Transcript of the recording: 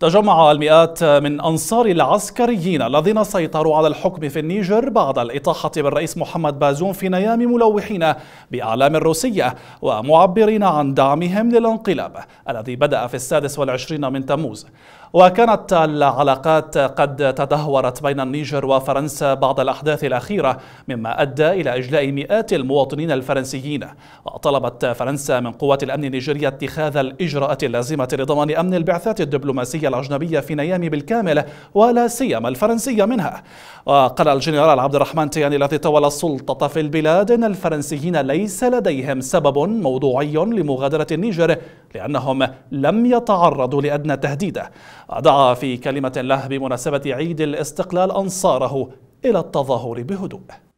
تجمع المئات من أنصار العسكريين الذين سيطروا على الحكم في النيجر بعد الإطاحة بالرئيس محمد بازوم في نيام ملوحين بأعلام روسية ومعبرين عن دعمهم للانقلاب الذي بدأ في السادس والعشرين من تموز وكانت العلاقات قد تدهورت بين النيجر وفرنسا بعد الأحداث الأخيرة مما أدى إلى إجلاء مئات المواطنين الفرنسيين وطلبت فرنسا من قوات الأمن النيجرية اتخاذ الإجراءات اللازمة لضمان أمن البعثات الدبلوماسية الأجنبية في نيامي بالكامل ولا سيما الفرنسية منها وقال الجنرال عبد الرحمن تياني الذي تولى السلطة في البلاد أن الفرنسيين ليس لديهم سبب موضوعي لمغادرة النيجر لأنهم لم يتعرضوا لأدنى تهديد دعا في كلمة له بمناسبة عيد الاستقلال أنصاره إلى التظاهر بهدوء